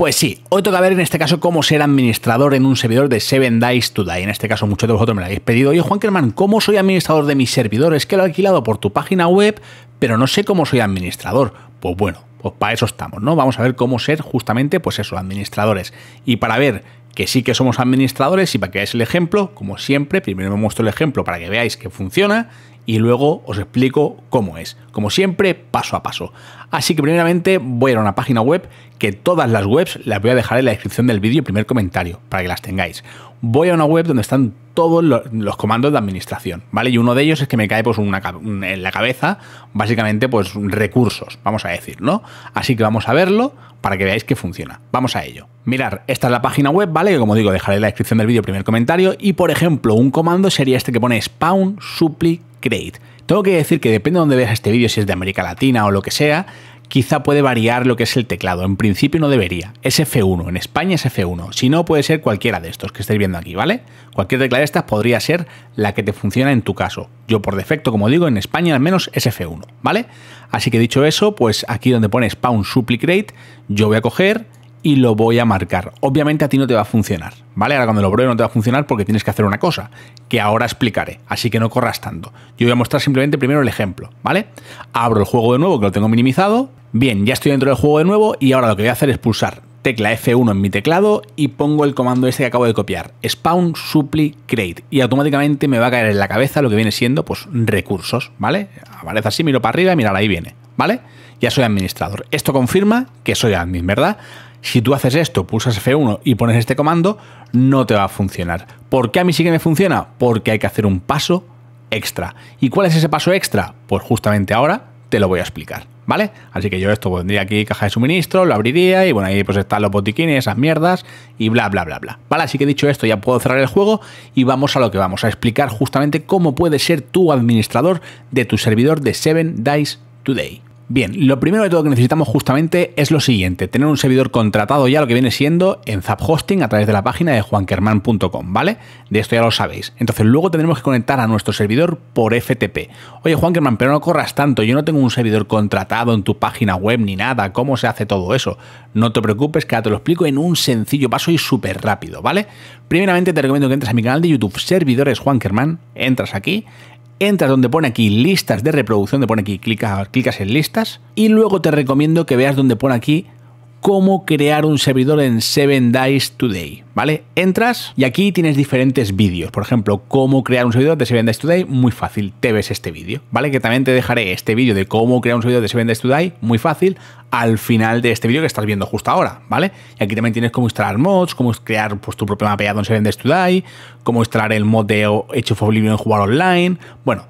Pues sí, hoy toca ver en este caso cómo ser administrador en un servidor de 7 Days to Die. En este caso, muchos de vosotros me lo habéis pedido. Oye, Juan Kerman, ¿cómo soy administrador de mis servidores? Que lo he alquilado por tu página web, pero no sé cómo soy administrador. Pues bueno, pues para eso estamos, ¿no? Vamos a ver cómo ser justamente, pues eso, administradores. Y para ver que sí que somos administradores y para que veáis el ejemplo, como siempre, primero me muestro el ejemplo para que veáis que funciona y luego os explico cómo es, como siempre, paso a paso. Así que primeramente voy a ir a una página web, que todas las webs las voy a dejar en la descripción del vídeo primer comentario, para que las tengáis. Voy a una web donde están todos los, comandos de administración, ¿vale? Y uno de ellos es que me cae pues una, en la cabeza, básicamente pues recursos, vamos a decir, ¿no? Así que vamos a verlo para que veáis que funciona. Vamos a ello. Mirar, esta es la página web, ¿vale? Que como digo, dejaré en la descripción del vídeo primer comentario y por ejemplo, un comando sería este que pone spawn supply Create. Tengo que decir que depende de dónde veas este vídeo, si es de América Latina o lo que sea, quizá puede variar lo que es el teclado. En principio no debería. Es F1, en España es F1. Si no, puede ser cualquiera de estos que estáis viendo aquí, ¿vale? Cualquier tecla de estas podría ser la que te funciona en tu caso. Yo por defecto, como digo, en España al menos es F1, ¿vale? Así que dicho eso, pues aquí donde pone Spawn Supplicate, yo voy a coger y lo voy a marcar. Obviamente a ti no te va a funcionar, ¿vale? Ahora cuando lo pruebe no te va a funcionar porque tienes que hacer una cosa, que ahora explicaré, así que no corras tanto. Yo voy a mostrar simplemente primero el ejemplo, ¿vale? Abro el juego de nuevo, que lo tengo minimizado. Bien, ya estoy dentro del juego de nuevo y ahora lo que voy a hacer es pulsar tecla F1 en mi teclado y pongo el comando este que acabo de copiar, spawn supply create, y automáticamente me va a caer en la cabeza lo que viene siendo, pues, recursos, ¿vale? Aparece así, miro para arriba y mirad ahí viene, ¿vale? Ya soy administrador. Esto confirma que soy admin, ¿verdad? si tú haces esto, pulsas F1 y pones este comando, no te va a funcionar. ¿Por qué a mí sí que me funciona? Porque hay que hacer un paso extra. ¿Y cuál es ese paso extra? Pues justamente ahora te lo voy a explicar, ¿vale? Así que yo esto pondría aquí caja de suministro, lo abriría y bueno, ahí pues están los botiquines, esas mierdas y bla, bla, bla, bla. Vale, así que dicho esto ya puedo cerrar el juego y vamos a lo que vamos, a explicar justamente cómo puede ser tu administrador de tu servidor de 7 Dice Today. Bien, lo primero de todo que necesitamos justamente es lo siguiente, tener un servidor contratado ya lo que viene siendo en Zap Hosting a través de la página de juankerman.com, ¿vale? De esto ya lo sabéis. Entonces luego tendremos que conectar a nuestro servidor por FTP. Oye Juankerman, pero no corras tanto, yo no tengo un servidor contratado en tu página web ni nada, ¿cómo se hace todo eso? No te preocupes, que ahora te lo explico en un sencillo paso y súper rápido, ¿vale? Primeramente te recomiendo que entres a mi canal de YouTube Servidores Juankerman, entras aquí, entras donde pone aquí listas de reproducción, te pone aquí, clicas, clicas en listas y luego te recomiendo que veas donde pone aquí cómo crear un servidor en 7 Days Today, ¿vale? Entras y aquí tienes diferentes vídeos, por ejemplo, cómo crear un servidor de 7 Days Today, muy fácil, te ves este vídeo, ¿vale? Que también te dejaré este vídeo de cómo crear un servidor de 7 Days Today, muy fácil, al final de este vídeo que estás viendo justo ahora, ¿vale? Y aquí también tienes cómo instalar mods, cómo crear pues, tu propio mapeado en 7 Days Today, cómo instalar el mod hecho por of en jugar online, bueno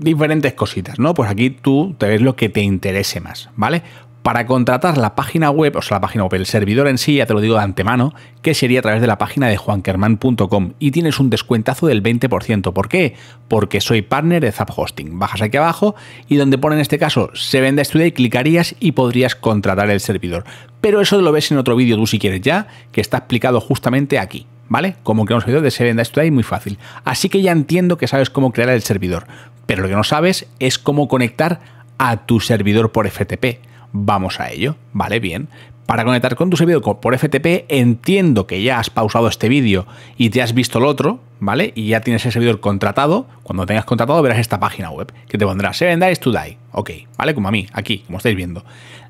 diferentes cositas, ¿no? Pues aquí tú te ves lo que te interese más, ¿vale? Para contratar la página web, o sea, la página web, el servidor en sí, ya te lo digo de antemano, que sería a través de la página de juankerman.com y tienes un descuentazo del 20%. ¿Por qué? Porque soy partner de Zap Hosting. Bajas aquí abajo y donde pone en este caso se vende y clicarías y podrías contratar el servidor. Pero eso lo ves en otro vídeo tú si quieres ya, que está explicado justamente aquí. ¿Vale? Como que hemos servidor de Seven Days Today, muy fácil. Así que ya entiendo que sabes cómo crear el servidor, pero lo que no sabes es cómo conectar a tu servidor por FTP Vamos a ello, ¿vale? Bien. Para conectar con tu servidor por FTP, entiendo que ya has pausado este vídeo y te has visto el otro, ¿vale? Y ya tienes el servidor contratado. Cuando tengas contratado, verás esta página web que te pondrá 7 Days to Die. Ok, ¿vale? Como a mí, aquí, como estáis viendo.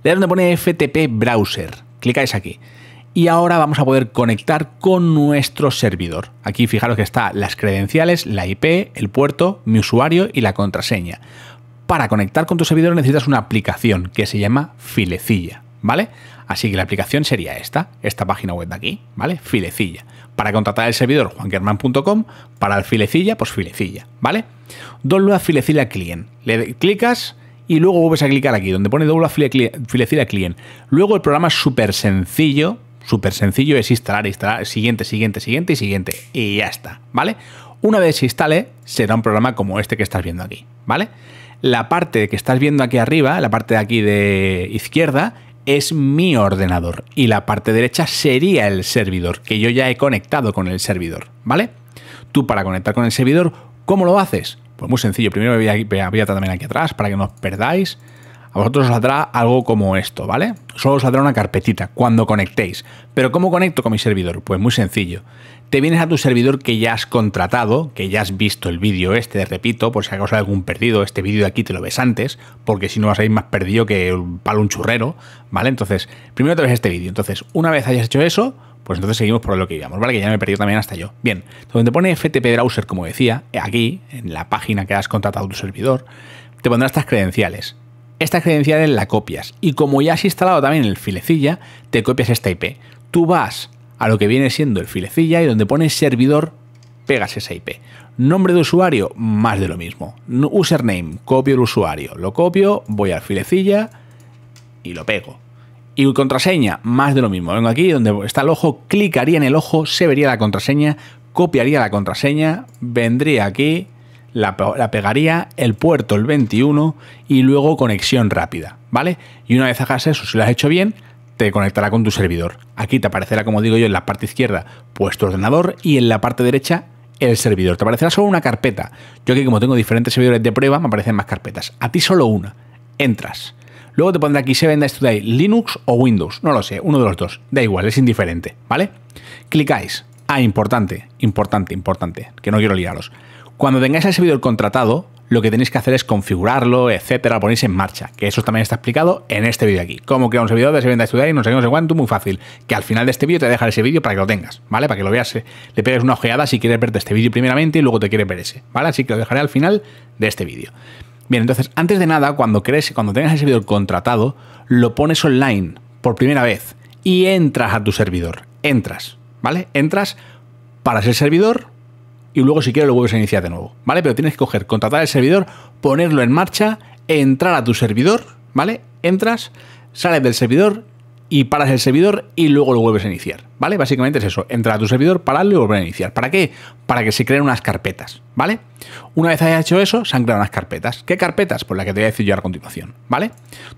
Le donde pone FTP Browser. Clicáis aquí. Y ahora vamos a poder conectar con nuestro servidor. Aquí fijaros que está las credenciales, la IP, el puerto, mi usuario y la contraseña para conectar con tu servidor necesitas una aplicación que se llama Filecilla, ¿vale? Así que la aplicación sería esta, esta página web de aquí, ¿vale? Filecilla. Para contratar el servidor juanquerman.com, para el Filecilla, pues Filecilla, ¿vale? Doble Filecilla Client. Le clicas y luego vuelves a clicar aquí, donde pone doble Filecilla Client. Luego el programa es súper sencillo, súper sencillo, es instalar, instalar, siguiente, siguiente, siguiente y siguiente. Y ya está, ¿vale? Una vez se instale, será un programa como este que estás viendo aquí, ¿vale? la parte que estás viendo aquí arriba, la parte de aquí de izquierda, es mi ordenador y la parte derecha sería el servidor, que yo ya he conectado con el servidor, ¿vale? Tú para conectar con el servidor, ¿cómo lo haces? Pues muy sencillo, primero voy a, también aquí atrás para que no os perdáis. A vosotros os saldrá algo como esto, ¿vale? Solo os saldrá una carpetita cuando conectéis. Pero ¿cómo conecto con mi servidor? Pues muy sencillo te vienes a tu servidor que ya has contratado, que ya has visto el vídeo este, repito, por si acaso hay algún perdido, este vídeo de aquí te lo ves antes, porque si no vas a ir más perdido que un palo un churrero, ¿vale? Entonces, primero te ves este vídeo. Entonces, una vez hayas hecho eso, pues entonces seguimos por lo que digamos, ¿vale? Que ya me he perdido también hasta yo. Bien, donde pone FTP Browser, como decía, aquí, en la página que has contratado tu servidor, te pondrá estas credenciales. Estas credenciales las copias y como ya has instalado también el filecilla, te copias esta IP. Tú vas a lo que viene siendo el filecilla y donde pone servidor, pegas esa IP. Nombre de usuario, más de lo mismo. Username, copio el usuario, lo copio, voy al filecilla y lo pego. Y contraseña, más de lo mismo. Vengo aquí donde está el ojo, clicaría en el ojo, se vería la contraseña, copiaría la contraseña, vendría aquí, la, la, pegaría, el puerto el 21 y luego conexión rápida, ¿vale? Y una vez hagas eso, si lo has hecho bien, te conectará con tu servidor. Aquí te aparecerá, como digo yo, en la parte izquierda, pues tu ordenador y en la parte derecha, el servidor. Te aparecerá solo una carpeta. Yo que como tengo diferentes servidores de prueba, me aparecen más carpetas. A ti solo una. Entras. Luego te pondrá aquí se venda de Linux o Windows. No lo sé, uno de los dos. Da igual, es indiferente, ¿vale? Clicáis. Ah, importante, importante, importante, que no quiero liaros. Cuando tengáis el servidor contratado, lo que tenéis que hacer es configurarlo, etcétera, ponéis en marcha, que eso también está explicado en este vídeo aquí. Cómo crear un servidor de de estudiar y no sabemos qué, cuánto, muy fácil. Que al final de este vídeo te dejaré ese vídeo para que lo tengas, ¿vale? Para que lo veas, eh, le pegues una ojeada si quieres verte este vídeo primeramente y luego te quieres ver ese, ¿vale? Así que lo dejaré al final de este vídeo. Bien, entonces, antes de nada, cuando crees, cuando tengas el servidor contratado, lo pones online por primera vez y entras a tu servidor. Entras, ¿vale? Entras para ser servidor y luego si quieres lo vuelves a iniciar de nuevo, ¿vale? Pero tienes que coger, contratar el servidor, ponerlo en marcha, entrar a tu servidor, ¿vale? Entras, sales del servidor y paras el servidor y luego lo vuelves a iniciar, ¿vale? Básicamente es eso, entrar a tu servidor, pararlo y volver a iniciar. ¿Para qué? Para que se creen unas carpetas, ¿vale? Una vez hayas hecho eso, se han creado unas carpetas. ¿Qué carpetas? Pues la que te voy a decir yo a continuación, ¿vale?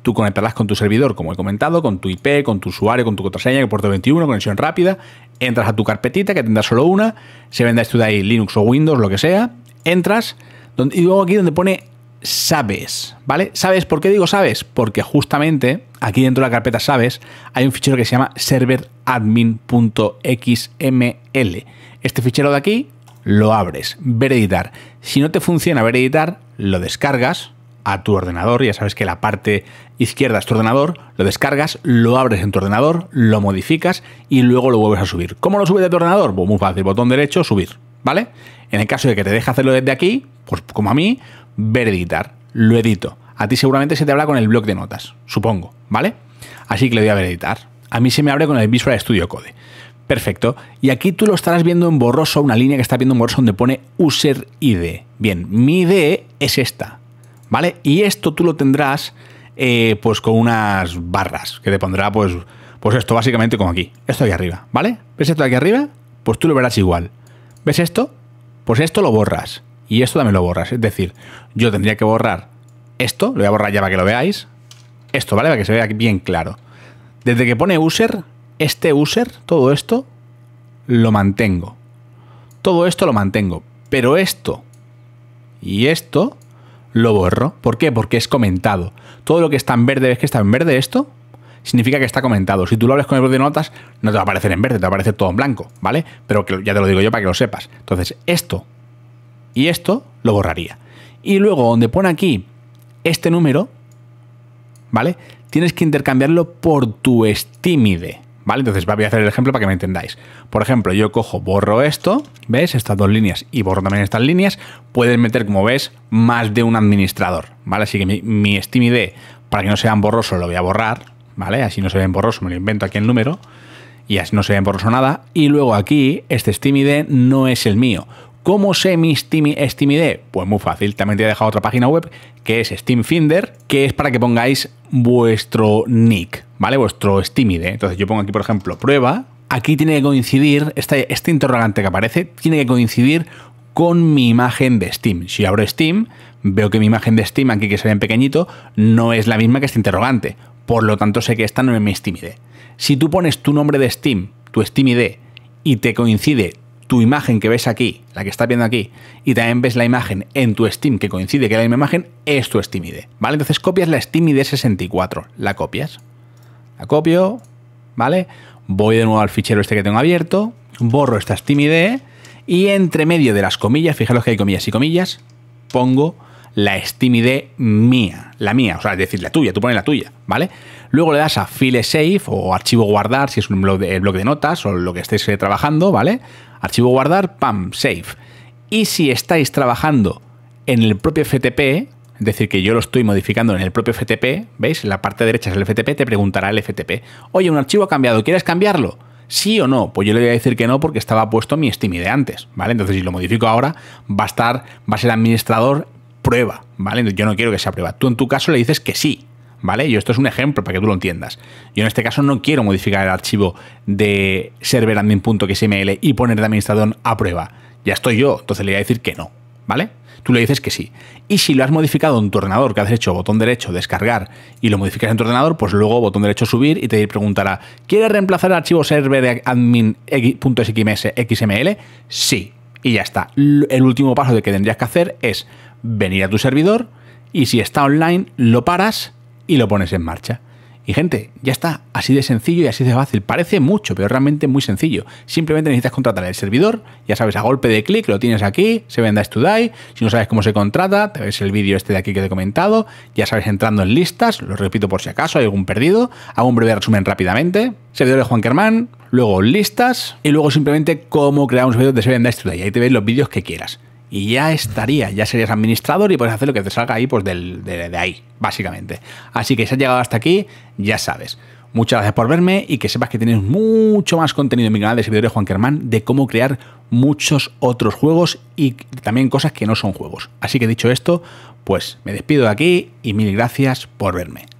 Tú conectarás con tu servidor, como he comentado, con tu IP, con tu usuario, con tu contraseña, con puerto 21, conexión rápida, entras a tu carpetita, que tendrás solo una, se venda esto de ahí Linux o Windows, lo que sea, entras, y luego aquí donde pone sabes, ¿vale? ¿Sabes por qué digo sabes? Porque justamente aquí dentro de la carpeta sabes hay un fichero que se llama serveradmin.xml. Este fichero de aquí lo abres, ver editar. Si no te funciona ver editar, lo descargas, a tu ordenador. Ya sabes que la parte izquierda es tu ordenador, lo descargas, lo abres en tu ordenador, lo modificas y luego lo vuelves a subir. ¿Cómo lo subes de tu ordenador? Pues muy fácil, botón derecho, subir, ¿vale? En el caso de que te deje hacerlo desde aquí, pues como a mí, ver editar, lo edito. A ti seguramente se te habla con el bloc de notas, supongo, ¿vale? Así que le doy a ver editar. A mí se me abre con el Visual Studio Code. Perfecto. Y aquí tú lo estarás viendo en borroso, una línea que está viendo en borroso donde pone User ID. Bien, mi ID e es esta, ¿vale? Y esto tú lo tendrás eh, pues con unas barras que te pondrá pues, pues esto básicamente como aquí, esto aquí arriba, ¿vale? ¿Ves esto de aquí arriba? Pues tú lo verás igual. ¿Ves esto? Pues esto lo borras y esto también lo borras. Es decir, yo tendría que borrar esto, lo voy a borrar ya para que lo veáis, esto, ¿vale? Para que se vea bien claro. Desde que pone user, este user, todo esto, lo mantengo. Todo esto lo mantengo. Pero esto y esto lo borro. ¿Por qué? Porque es comentado. Todo lo que está en verde, ¿ves que está en verde esto? Significa que está comentado. Si tú lo hables con el borde de notas, no te va a aparecer en verde, te va a aparecer todo en blanco, ¿vale? Pero que ya te lo digo yo para que lo sepas. Entonces, esto y esto lo borraría. Y luego, donde pone aquí este número, ¿vale? Tienes que intercambiarlo por tu estímide. Entonces voy a hacer el ejemplo para que me entendáis. Por ejemplo, yo cojo, borro esto, ¿ves? Estas dos líneas y borro también estas líneas. Puedes meter, como ves, más de un administrador, ¿vale? Así que mi, Steam ID, para que no sea borrosos, lo voy a borrar, ¿vale? Así no se ve borrosos, me lo invento aquí el número y así no se ve borroso nada. Y luego aquí, este Steam ID no es el mío. ¿Cómo sé mi Steam, ID? Pues muy fácil, también te he dejado otra página web que es Steam Finder, que es para que pongáis vuestro nick, ¿vale? Vuestro ID. Entonces yo pongo aquí, por ejemplo, prueba. Aquí tiene que coincidir, este, este interrogante que aparece, tiene que coincidir con mi imagen de Steam. Si abro Steam, veo que mi imagen de Steam, aquí que se ve en pequeñito, no es la misma que este interrogante. Por lo tanto, sé que esta no es mi Steam ID. Si tú pones tu nombre de Steam, tu Steam ID, y te coincide tu imagen que ves aquí, la que estás viendo aquí, y también ves la imagen en tu Steam que coincide que es la misma imagen, es tu Steam ID. ¿Vale? Entonces copias la Steam ID 64, la copias la copio, ¿vale? Voy de nuevo al fichero este que tengo abierto, borro esta ID y entre medio de las comillas, fijaros que hay comillas y comillas, pongo la ID mía, la mía, o sea, es decir, la tuya, tú pones la tuya, ¿vale? Luego le das a File Save o archivo guardar, si es un blog de, de notas o lo que estéis eh, trabajando, ¿vale? Archivo guardar, pam, save. Y si estáis trabajando en el propio FTP, es decir, que yo lo estoy modificando en el propio FTP, ¿veis? En la parte derecha es el FTP, te preguntará el FTP, oye, un archivo ha cambiado, ¿quieres cambiarlo? ¿Sí o no? Pues yo le voy a decir que no porque estaba puesto mi Steam de antes, ¿vale? Entonces, si lo modifico ahora, va a estar, va a ser administrador prueba, ¿vale? Entonces, yo no quiero que sea prueba. Tú en tu caso le dices que sí, ¿vale? Yo esto es un ejemplo para que tú lo entiendas. Yo en este caso no quiero modificar el archivo de serveradmin.xml y poner de administrador a prueba. Ya estoy yo, entonces le voy a decir que no, ¿vale? tú le dices que sí. Y si lo has modificado en tu ordenador, que has hecho botón derecho descargar y lo modificas en tu ordenador, pues luego botón derecho subir y te preguntará, ¿quieres reemplazar el archivo server de admin.xml? Sí. Y ya está. El último paso de que tendrías que hacer es venir a tu servidor y si está online lo paras y lo pones en marcha. Y gente, ya está, así de sencillo y así de fácil. Parece mucho, pero realmente muy sencillo. Simplemente necesitas contratar el servidor, ya sabes, a golpe de clic lo tienes aquí, se venda Die. Si no sabes cómo se contrata, te ves el vídeo este de aquí que te he comentado. Ya sabes, entrando en listas, lo repito por si acaso hay algún perdido. Hago un breve resumen rápidamente. Servidor de Juan Kerman, luego listas y luego simplemente cómo crear un servidor de vende Days Die. Ahí te ves los vídeos que quieras y ya estaría, ya serías administrador y puedes hacer lo que te salga ahí, pues del, de, ahí, básicamente. Así que si has llegado hasta aquí, ya sabes. Muchas gracias por verme y que sepas que tienes mucho más contenido en mi canal de servidores Juan Germán de cómo crear muchos otros juegos y también cosas que no son juegos. Así que dicho esto, pues me despido de aquí y mil gracias por verme.